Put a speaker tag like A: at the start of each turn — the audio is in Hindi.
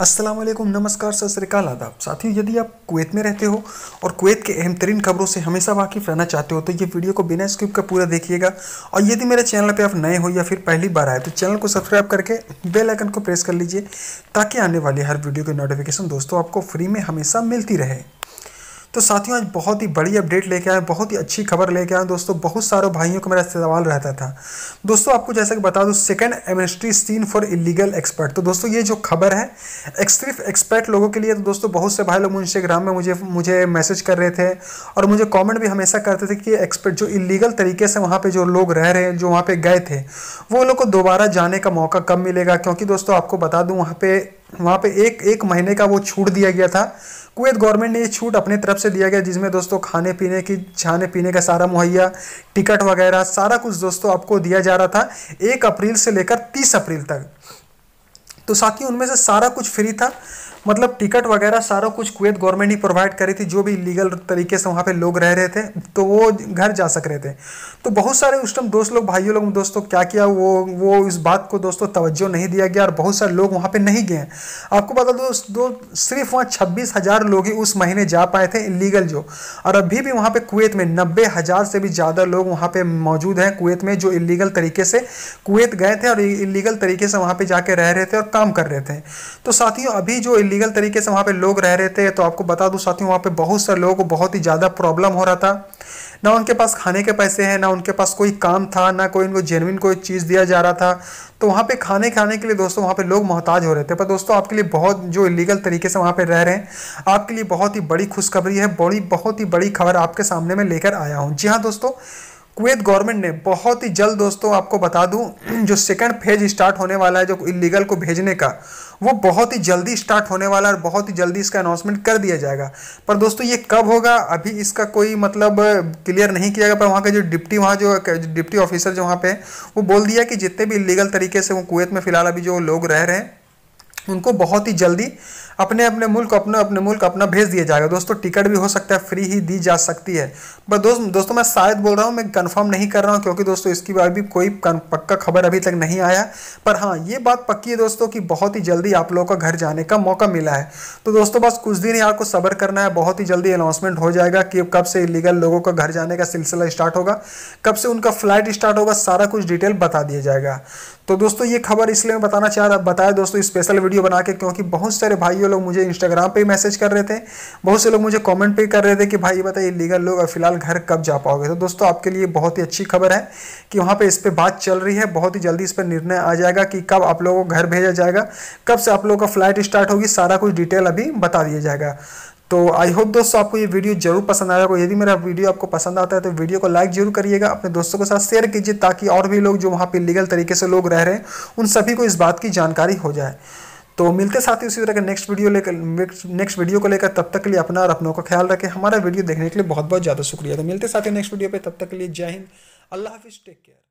A: अस्सलाम वालेकुम नमस्कार सत श्रीकाल आदाब साथियों यदि आप कुवैत में रहते हो और कुवैत के अहम तरीन खबरों से हमेशा वाकिफ रहना चाहते हो तो ये वीडियो को बिना स्किप का पूरा देखिएगा और यदि मेरे चैनल पे आप नए हो या फिर पहली बार आए तो चैनल को सब्सक्राइब करके बेल आइकन को प्रेस कर लीजिए ताकि आने वाली हर वीडियो की नोटिफिकेशन दोस्तों आपको फ्री में हमेशा मिलती रहे तो साथियों आज बहुत ही बड़ी अपडेट लेके आए बहुत ही अच्छी खबर लेके आए दोस्तों बहुत सारे भाइयों का मेरा सवाल रहता था दोस्तों आपको जैसा कि बता दूँ सेकेंड एमिनिस्ट्री सीन फॉर इलीगल एक्सपर्ट तो दोस्तों ये जो खबर है सिर्फ एक्सपर्ट लोगों के लिए तो दोस्तों बहुत से भाई लोग इंस्टाग्राम में मुझे मुझे मैसेज कर रहे थे और मुझे कॉमेंट भी हमेशा करते थे कि एक्सपर्ट जो इलीगल तरीके से वहाँ पर जो लोग रह रहे हैं जो वहाँ पर गए थे वो लोग को दोबारा जाने का मौका कब मिलेगा क्योंकि दोस्तों आपको बता दूँ वहाँ पर वहाँ पे एक एक महीने का वो छूट दिया गया था कुवैत गवर्नमेंट ने ये छूट अपने तरफ से दिया गया जिसमें दोस्तों खाने पीने की खाने पीने का सारा मुहैया टिकट वगैरह सारा कुछ दोस्तों आपको दिया जा रहा था एक अप्रैल से लेकर तीस अप्रैल तक तो साथ ही उनमें से सारा कुछ फ्री था मतलब टिकट वगैरह सारा कुछ कुवैत गवर्नमेंट ही प्रोवाइड करी थी जो भी इलीगल तरीके से वहाँ पे लोग रह रहे थे तो वो घर जा सक रहे थे तो बहुत सारे उस टाइम दोस्त लोग भाइयों लोग दोस्तों क्या किया वो वो इस बात को दोस्तों तवज्जो नहीं दिया गया और बहुत सारे लोग वहाँ पर नहीं गए आपको बता दो दो सिर्फ वहाँ छब्बीस हज़ार लोग ही उस महीने जा पाए थे इलीगल जो और अभी भी वहाँ पर कुवैत में नब्बे हज़ार से भी ज़्यादा लोग वहाँ पर मौजूद हैं कुवैत में जो इलीगल तरीके से कुवैत गए थे और इलीगल तरीके से वहाँ पर जाके रह रहे थे और काम कर रहे थे तो साथियों अभी जो इलीगल इलीगल तरीके से वहाँ पे लोग रह रहे थे तो आपको बता दूँ साथियों वहाँ पे बहुत सारे लोगों को बहुत ही ज़्यादा प्रॉब्लम हो रहा था ना उनके पास खाने के पैसे हैं ना उनके पास कोई काम था ना कोई उनको जेनविन कोई चीज़ दिया जा रहा था तो वहाँ पे खाने खाने के लिए दोस्तों वहाँ पे लोग मोहताज हो रहे थे पर दोस्तों आपके लिए बहुत जो इलीगल तरीके से वहाँ पे रह रहे हैं आपके लिए बहुत ही बड़ी खुशखबरी है बड़ी बहुत ही बड़ी खबर आपके सामने में लेकर आया हूँ जी हाँ दोस्तों कुवैत गवर्नमेंट ने बहुत ही जल्द दोस्तों आपको बता दूं जो सेकंड फेज स्टार्ट होने वाला है जो इलीगल को भेजने का वो बहुत ही जल्दी स्टार्ट होने वाला है और बहुत ही जल्दी इसका अनाउंसमेंट कर दिया जाएगा पर दोस्तों ये कब होगा अभी इसका कोई मतलब क्लियर नहीं किया गया पर वहाँ का जो डिप्टी वहाँ जो डिप्टी ऑफिसर जो वहाँ पे वो बोल दिया कि जितने भी इलीगल तरीके से वो कुवैत में फिलहाल अभी जो लोग रह रहे हैं उनको बहुत ही जल्दी अपने अपने मुल्क अपने अपने मुल्क अपना भेज दिया जाएगा दोस्तों टिकट भी हो सकता है फ्री ही दी जा सकती है बट दोस्त दोस्तों मैं शायद बोल रहा हूँ मैं कंफर्म नहीं कर रहा हूँ क्योंकि दोस्तों इसकी बार भी कोई पक्का खबर अभी तक नहीं आया पर हाँ ये बात पक्की है दोस्तों कि बहुत ही जल्दी आप लोगों का घर जाने का मौका मिला है तो दोस्तों बस कुछ दिन ही आपको सबर करना है बहुत ही जल्दी अनाउंसमेंट हो जाएगा कि कब से इलीगल लोगों का घर जाने का सिलसिला स्टार्ट होगा कब से उनका फ्लाइट स्टार्ट होगा सारा कुछ डिटेल बता दिया जाएगा तो दोस्तों ये खबर इसलिए मैं बताना चाह रहा बताया दोस्तों स्पेशल वीडियो वीडियो बना के क्योंकि बहुत सारे भाइयों लोग मुझे इंस्टाग्राम पे मैसेज कर रहे थे बहुत से लोग मुझे कमेंट पे कर रहे थे कि भाई बताइए लीगल लोग और फिलहाल घर कब जा पाओगे तो दोस्तों आपके लिए बहुत ही अच्छी खबर है कि वहाँ पर इस पर बात चल रही है बहुत ही जल्दी इस पर निर्णय आ जाएगा कि कब आप लोगों को घर भेजा जाएगा कब से आप लोगों का फ्लाइट स्टार्ट होगी सारा कुछ डिटेल अभी बता दिया जाएगा तो आई होप दोस्तों आपको ये वीडियो जरूर पसंद आया होगा यदि मेरा वीडियो आपको पसंद आता है तो वीडियो को लाइक जरूर करिएगा अपने दोस्तों के साथ शेयर कीजिए ताकि और भी लोग जो वहाँ पे लीगल तरीके से लोग रह रहे हैं उन सभी को इस बात की जानकारी हो जाए तो मिलते साथ ही उसी तरह के नेक्स्ट वीडियो लेकर नेक्स्ट वीडियो को लेकर तब तक के लिए अपना और अपनों का ख्याल रखें हमारा वीडियो देखने के लिए बहुत बहुत ज़्यादा शुक्रिया तो मिलते साथ ही नेक्स्ट वीडियो पर तब तक के लिए जय हिंद अल्लाह हाफिज़ टेक केयर